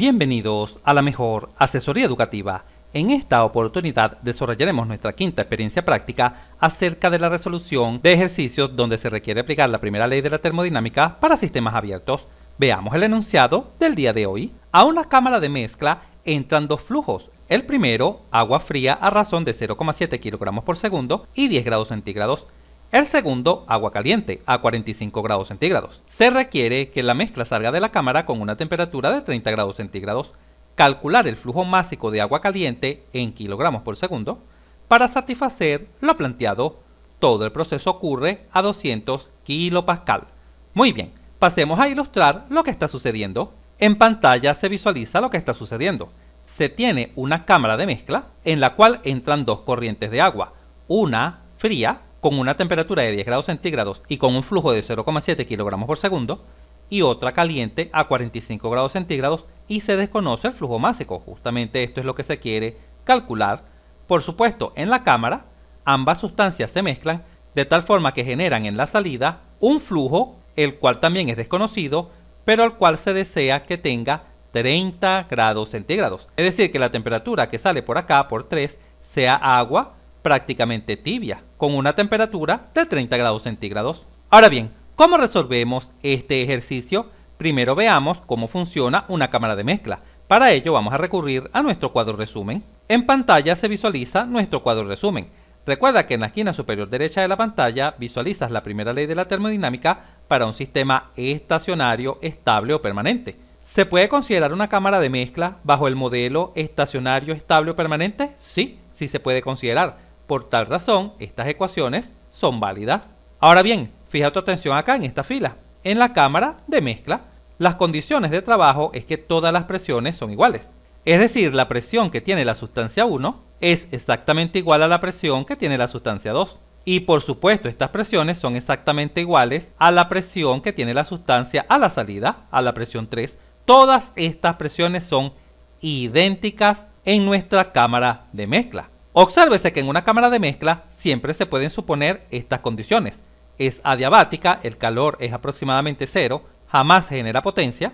Bienvenidos a la mejor asesoría educativa. En esta oportunidad desarrollaremos nuestra quinta experiencia práctica acerca de la resolución de ejercicios donde se requiere aplicar la primera ley de la termodinámica para sistemas abiertos. Veamos el enunciado del día de hoy. A una cámara de mezcla entran dos flujos. El primero, agua fría a razón de 0,7 kg por segundo y 10 grados centígrados. El segundo, agua caliente, a 45 grados centígrados. Se requiere que la mezcla salga de la cámara con una temperatura de 30 grados centígrados, calcular el flujo másico de agua caliente en kilogramos por segundo, para satisfacer lo planteado, todo el proceso ocurre a 200 kilopascal. Muy bien, pasemos a ilustrar lo que está sucediendo. En pantalla se visualiza lo que está sucediendo. Se tiene una cámara de mezcla en la cual entran dos corrientes de agua, una fría con una temperatura de 10 grados centígrados y con un flujo de 0,7 kilogramos por segundo, y otra caliente a 45 grados centígrados y se desconoce el flujo másico. Justamente esto es lo que se quiere calcular. Por supuesto, en la cámara ambas sustancias se mezclan de tal forma que generan en la salida un flujo, el cual también es desconocido, pero al cual se desea que tenga 30 grados centígrados. Es decir, que la temperatura que sale por acá, por 3, sea agua prácticamente tibia, con una temperatura de 30 grados centígrados. Ahora bien, ¿cómo resolvemos este ejercicio? Primero veamos cómo funciona una cámara de mezcla. Para ello vamos a recurrir a nuestro cuadro resumen. En pantalla se visualiza nuestro cuadro resumen. Recuerda que en la esquina superior derecha de la pantalla visualizas la primera ley de la termodinámica para un sistema estacionario, estable o permanente. ¿Se puede considerar una cámara de mezcla bajo el modelo estacionario, estable o permanente? Sí, sí se puede considerar por tal razón, estas ecuaciones son válidas. Ahora bien, fija tu atención acá en esta fila. En la cámara de mezcla, las condiciones de trabajo es que todas las presiones son iguales. Es decir, la presión que tiene la sustancia 1 es exactamente igual a la presión que tiene la sustancia 2. Y por supuesto, estas presiones son exactamente iguales a la presión que tiene la sustancia a la salida, a la presión 3. Todas estas presiones son idénticas en nuestra cámara de mezcla. Obsérvese que en una cámara de mezcla siempre se pueden suponer estas condiciones. Es adiabática, el calor es aproximadamente cero, jamás genera potencia,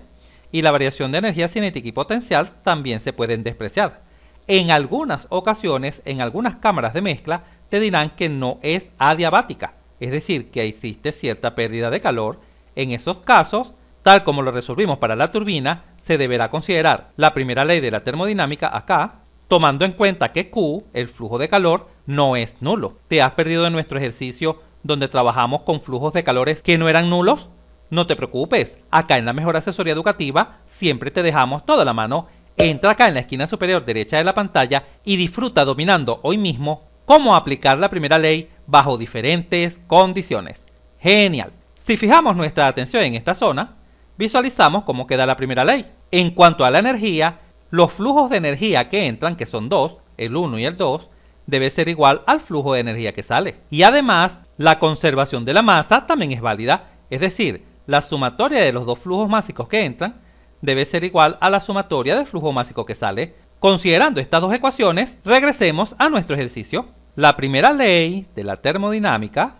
y la variación de energía cinética y potencial también se pueden despreciar. En algunas ocasiones, en algunas cámaras de mezcla, te dirán que no es adiabática, es decir, que existe cierta pérdida de calor. En esos casos, tal como lo resolvimos para la turbina, se deberá considerar la primera ley de la termodinámica acá, tomando en cuenta que Q, el flujo de calor, no es nulo. ¿Te has perdido en nuestro ejercicio donde trabajamos con flujos de calores que no eran nulos? No te preocupes, acá en la Mejor Asesoría Educativa siempre te dejamos toda la mano. Entra acá en la esquina superior derecha de la pantalla y disfruta dominando hoy mismo cómo aplicar la primera ley bajo diferentes condiciones. Genial. Si fijamos nuestra atención en esta zona, visualizamos cómo queda la primera ley. En cuanto a la energía, los flujos de energía que entran, que son dos, el 1 y el 2, debe ser igual al flujo de energía que sale. Y además, la conservación de la masa también es válida, es decir, la sumatoria de los dos flujos másicos que entran debe ser igual a la sumatoria del flujo másico que sale. Considerando estas dos ecuaciones, regresemos a nuestro ejercicio. La primera ley de la termodinámica,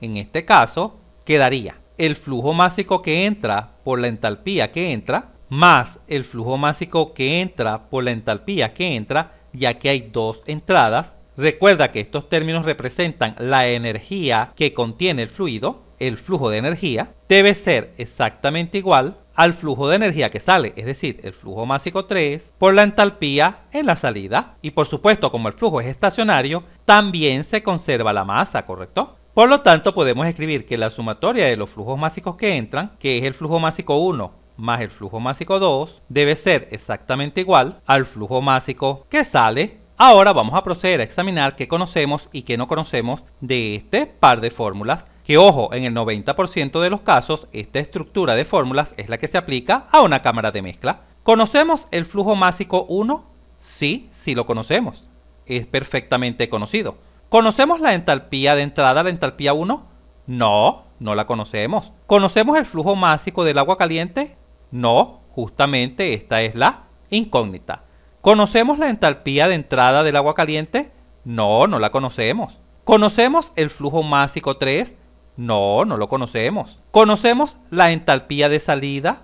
en este caso, quedaría el flujo másico que entra por la entalpía que entra más el flujo másico que entra por la entalpía que entra, ya que hay dos entradas. Recuerda que estos términos representan la energía que contiene el fluido, el flujo de energía, debe ser exactamente igual al flujo de energía que sale, es decir, el flujo másico 3, por la entalpía en la salida. Y por supuesto, como el flujo es estacionario, también se conserva la masa, ¿correcto? Por lo tanto, podemos escribir que la sumatoria de los flujos másicos que entran, que es el flujo másico 1 más el flujo másico 2 debe ser exactamente igual al flujo másico que sale. Ahora vamos a proceder a examinar qué conocemos y qué no conocemos de este par de fórmulas que ojo, en el 90% de los casos esta estructura de fórmulas es la que se aplica a una cámara de mezcla. ¿Conocemos el flujo másico 1? Sí, sí lo conocemos. Es perfectamente conocido. ¿Conocemos la entalpía de entrada, la entalpía 1? No, no la conocemos. ¿Conocemos el flujo másico del agua caliente? No, justamente esta es la incógnita. ¿Conocemos la entalpía de entrada del agua caliente? No, no la conocemos. ¿Conocemos el flujo másico 3? No, no lo conocemos. ¿Conocemos la entalpía de salida?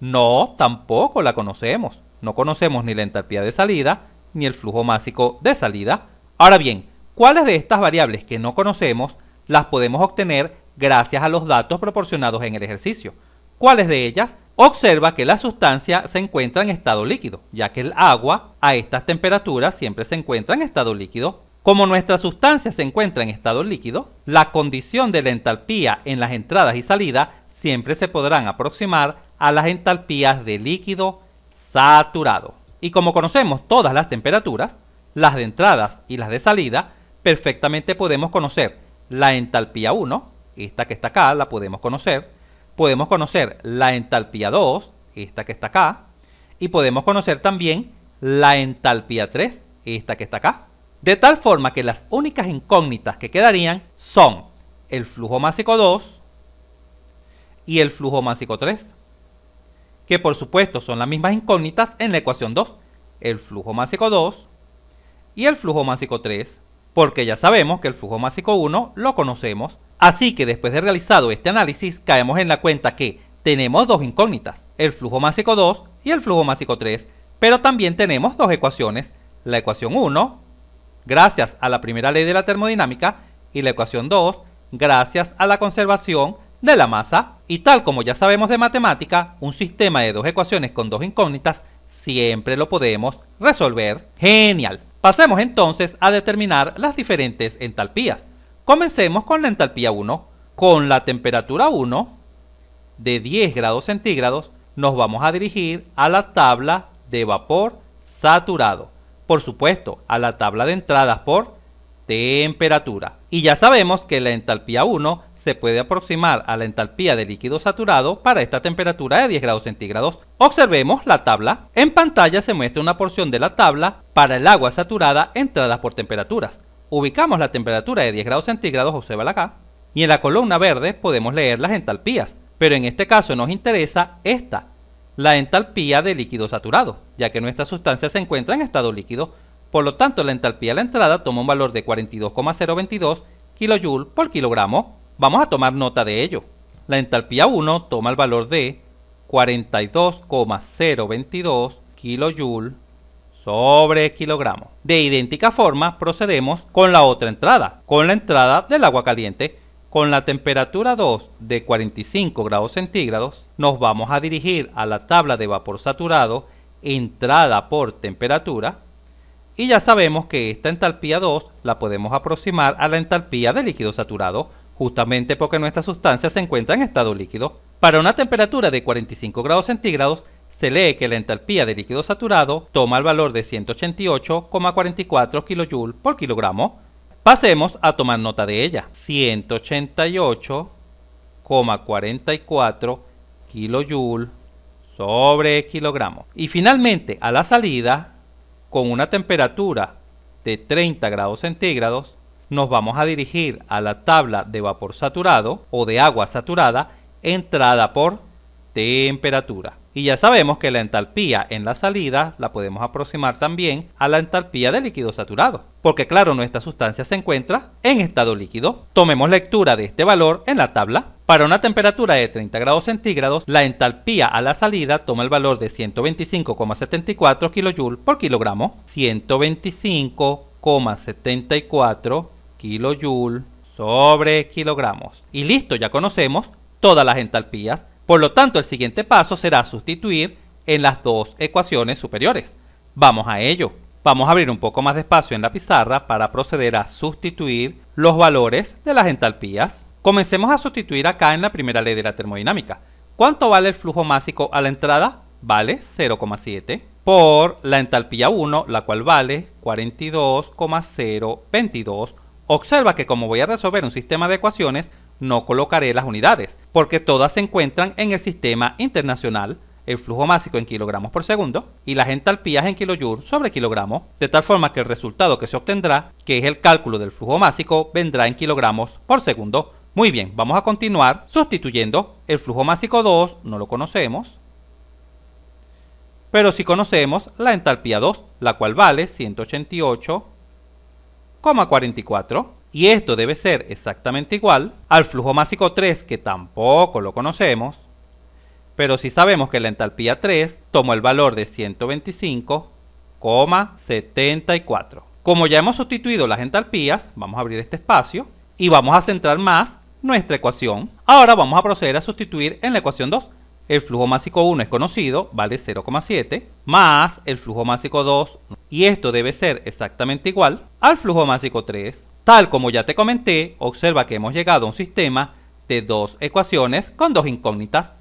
No, tampoco la conocemos. No conocemos ni la entalpía de salida ni el flujo másico de salida. Ahora bien, ¿cuáles de estas variables que no conocemos las podemos obtener gracias a los datos proporcionados en el ejercicio? ¿Cuáles de ellas Observa que la sustancia se encuentra en estado líquido, ya que el agua a estas temperaturas siempre se encuentra en estado líquido. Como nuestra sustancia se encuentra en estado líquido, la condición de la entalpía en las entradas y salidas siempre se podrán aproximar a las entalpías de líquido saturado. Y como conocemos todas las temperaturas, las de entradas y las de salida, perfectamente podemos conocer la entalpía 1, esta que está acá la podemos conocer, podemos conocer la entalpía 2, esta que está acá, y podemos conocer también la entalpía 3, esta que está acá. De tal forma que las únicas incógnitas que quedarían son el flujo másico 2 y el flujo másico 3, que por supuesto son las mismas incógnitas en la ecuación 2, el flujo másico 2 y el flujo másico 3, porque ya sabemos que el flujo másico 1 lo conocemos Así que después de realizado este análisis, caemos en la cuenta que tenemos dos incógnitas, el flujo másico 2 y el flujo másico 3, pero también tenemos dos ecuaciones, la ecuación 1, gracias a la primera ley de la termodinámica, y la ecuación 2, gracias a la conservación de la masa. Y tal como ya sabemos de matemática, un sistema de dos ecuaciones con dos incógnitas siempre lo podemos resolver. Genial. Pasemos entonces a determinar las diferentes entalpías. Comencemos con la entalpía 1. Con la temperatura 1 de 10 grados centígrados nos vamos a dirigir a la tabla de vapor saturado. Por supuesto, a la tabla de entradas por temperatura. Y ya sabemos que la entalpía 1 se puede aproximar a la entalpía de líquido saturado para esta temperatura de 10 grados centígrados. Observemos la tabla. En pantalla se muestra una porción de la tabla para el agua saturada entradas por temperaturas. Ubicamos la temperatura de 10 grados centígrados, la acá, y en la columna verde podemos leer las entalpías, pero en este caso nos interesa esta, la entalpía de líquido saturado, ya que nuestra sustancia se encuentra en estado líquido, por lo tanto la entalpía a la entrada toma un valor de 42,022 kJ por kilogramo. Vamos a tomar nota de ello. La entalpía 1 toma el valor de 42,022 kJ sobre kilogramos. De idéntica forma, procedemos con la otra entrada, con la entrada del agua caliente. Con la temperatura 2 de 45 grados centígrados, nos vamos a dirigir a la tabla de vapor saturado, entrada por temperatura, y ya sabemos que esta entalpía 2 la podemos aproximar a la entalpía de líquido saturado, justamente porque nuestra sustancia se encuentra en estado líquido. Para una temperatura de 45 grados centígrados, se lee que la entalpía de líquido saturado toma el valor de 188,44 kJ por kilogramo. Pasemos a tomar nota de ella. 188,44 kJ sobre kilogramo. Y finalmente a la salida, con una temperatura de 30 grados centígrados, nos vamos a dirigir a la tabla de vapor saturado o de agua saturada entrada por temperatura. Y ya sabemos que la entalpía en la salida la podemos aproximar también a la entalpía de líquido saturado, porque claro, nuestra sustancia se encuentra en estado líquido. Tomemos lectura de este valor en la tabla. Para una temperatura de 30 grados centígrados, la entalpía a la salida toma el valor de 125,74 kJ por kilogramo. 125,74 kJ sobre kilogramos. Y listo, ya conocemos todas las entalpías por lo tanto, el siguiente paso será sustituir en las dos ecuaciones superiores. Vamos a ello. Vamos a abrir un poco más de espacio en la pizarra para proceder a sustituir los valores de las entalpías. Comencemos a sustituir acá en la primera ley de la termodinámica. ¿Cuánto vale el flujo másico a la entrada? Vale 0,7 por la entalpía 1, la cual vale 42,022. Observa que como voy a resolver un sistema de ecuaciones, no colocaré las unidades, porque todas se encuentran en el sistema internacional, el flujo másico en kilogramos por segundo y las entalpías en kilojoule sobre kilogramo, de tal forma que el resultado que se obtendrá, que es el cálculo del flujo másico, vendrá en kilogramos por segundo. Muy bien, vamos a continuar sustituyendo el flujo másico 2, no lo conocemos, pero sí conocemos la entalpía 2, la cual vale 188,44 y esto debe ser exactamente igual al flujo másico 3 que tampoco lo conocemos, pero sí sabemos que la entalpía 3 tomó el valor de 125,74. Como ya hemos sustituido las entalpías, vamos a abrir este espacio y vamos a centrar más nuestra ecuación. Ahora vamos a proceder a sustituir en la ecuación 2. El flujo másico 1 es conocido, vale 0,7, más el flujo másico 2, y esto debe ser exactamente igual al flujo másico 3, Tal como ya te comenté, observa que hemos llegado a un sistema de dos ecuaciones con dos incógnitas,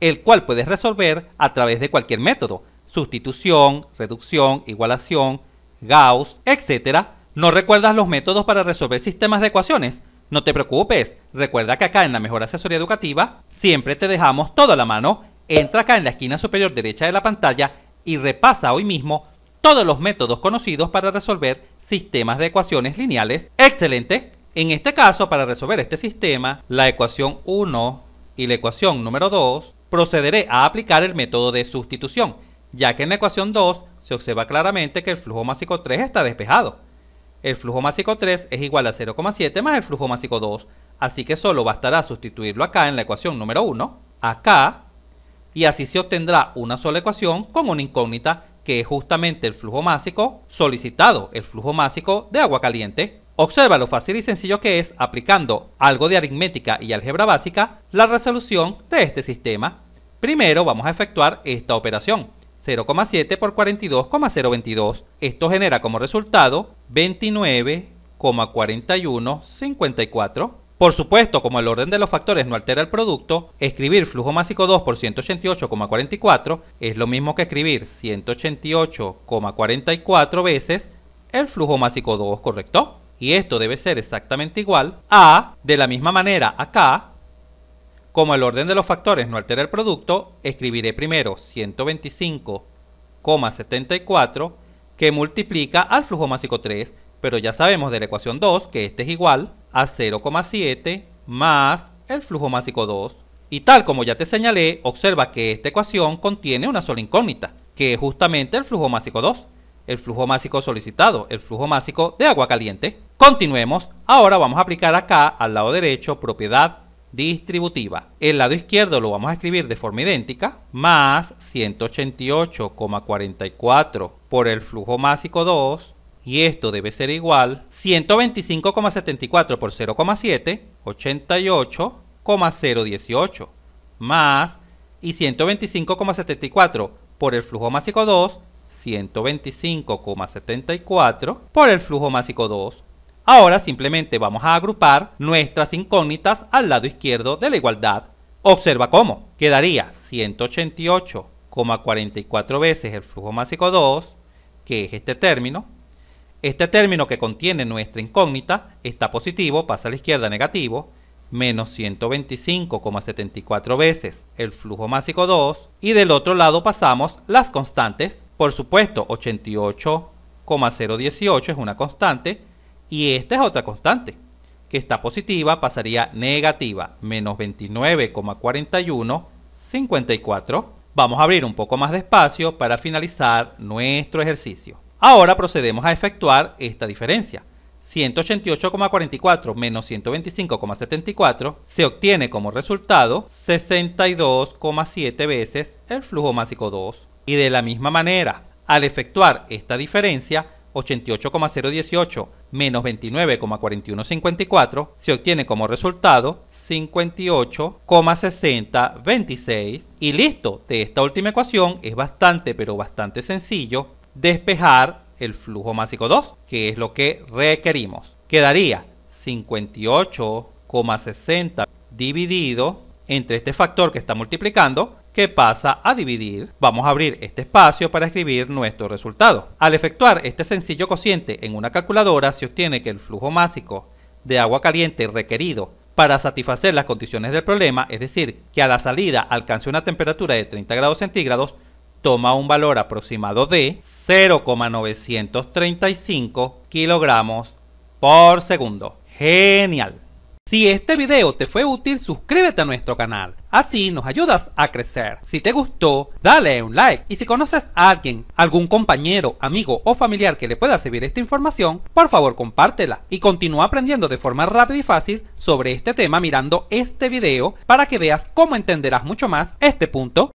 el cual puedes resolver a través de cualquier método, sustitución, reducción, igualación, Gauss, etc. ¿No recuerdas los métodos para resolver sistemas de ecuaciones? No te preocupes, recuerda que acá en la Mejor Asesoría Educativa siempre te dejamos todo a la mano. Entra acá en la esquina superior derecha de la pantalla y repasa hoy mismo todos los métodos conocidos para resolver sistemas de ecuaciones lineales. Excelente. En este caso, para resolver este sistema, la ecuación 1 y la ecuación número 2, procederé a aplicar el método de sustitución, ya que en la ecuación 2 se observa claramente que el flujo másico 3 está despejado. El flujo másico 3 es igual a 0,7 más el flujo másico 2, así que solo bastará sustituirlo acá en la ecuación número 1, acá, y así se obtendrá una sola ecuación con una incógnita que es justamente el flujo másico solicitado, el flujo másico de agua caliente. Observa lo fácil y sencillo que es, aplicando algo de aritmética y álgebra básica, la resolución de este sistema. Primero vamos a efectuar esta operación. 0,7 por 42,022. Esto genera como resultado 29,4154. Por supuesto, como el orden de los factores no altera el producto, escribir flujo másico 2 por 188,44 es lo mismo que escribir 188,44 veces el flujo másico 2, ¿correcto? Y esto debe ser exactamente igual a, de la misma manera acá, como el orden de los factores no altera el producto, escribiré primero 125,74 que multiplica al flujo másico 3, pero ya sabemos de la ecuación 2 que este es igual a 0,7 más el flujo másico 2. Y tal como ya te señalé, observa que esta ecuación contiene una sola incógnita, que es justamente el flujo másico 2, el flujo másico solicitado, el flujo másico de agua caliente. Continuemos, ahora vamos a aplicar acá al lado derecho propiedad distributiva. El lado izquierdo lo vamos a escribir de forma idéntica, más 188,44 por el flujo másico 2 y esto debe ser igual 125,74 por 0,7, 88,018, más y 125,74 por el flujo másico 2, 125,74 por el flujo másico 2. Ahora simplemente vamos a agrupar nuestras incógnitas al lado izquierdo de la igualdad. Observa cómo. Quedaría 188,44 veces el flujo másico 2, que es este término, este término que contiene nuestra incógnita está positivo, pasa a la izquierda negativo, menos 125,74 veces el flujo másico 2 y del otro lado pasamos las constantes, por supuesto 88,018 es una constante y esta es otra constante que está positiva pasaría negativa, menos 29,4154 Vamos a abrir un poco más de espacio para finalizar nuestro ejercicio. Ahora procedemos a efectuar esta diferencia. 188,44 menos 125,74 se obtiene como resultado 62,7 veces el flujo másico 2. Y de la misma manera, al efectuar esta diferencia, 88,018 menos 29,4154 se obtiene como resultado 58,6026. Y listo, de esta última ecuación es bastante pero bastante sencillo despejar el flujo másico 2, que es lo que requerimos. Quedaría 58,60 dividido entre este factor que está multiplicando, que pasa a dividir. Vamos a abrir este espacio para escribir nuestro resultado. Al efectuar este sencillo cociente en una calculadora, se obtiene que el flujo másico de agua caliente requerido para satisfacer las condiciones del problema, es decir, que a la salida alcance una temperatura de 30 grados centígrados, toma un valor aproximado de 0,935 kilogramos por segundo. Genial. Si este video te fue útil, suscríbete a nuestro canal. Así nos ayudas a crecer. Si te gustó, dale un like. Y si conoces a alguien, algún compañero, amigo o familiar que le pueda servir esta información, por favor compártela. Y continúa aprendiendo de forma rápida y fácil sobre este tema mirando este video para que veas cómo entenderás mucho más este punto.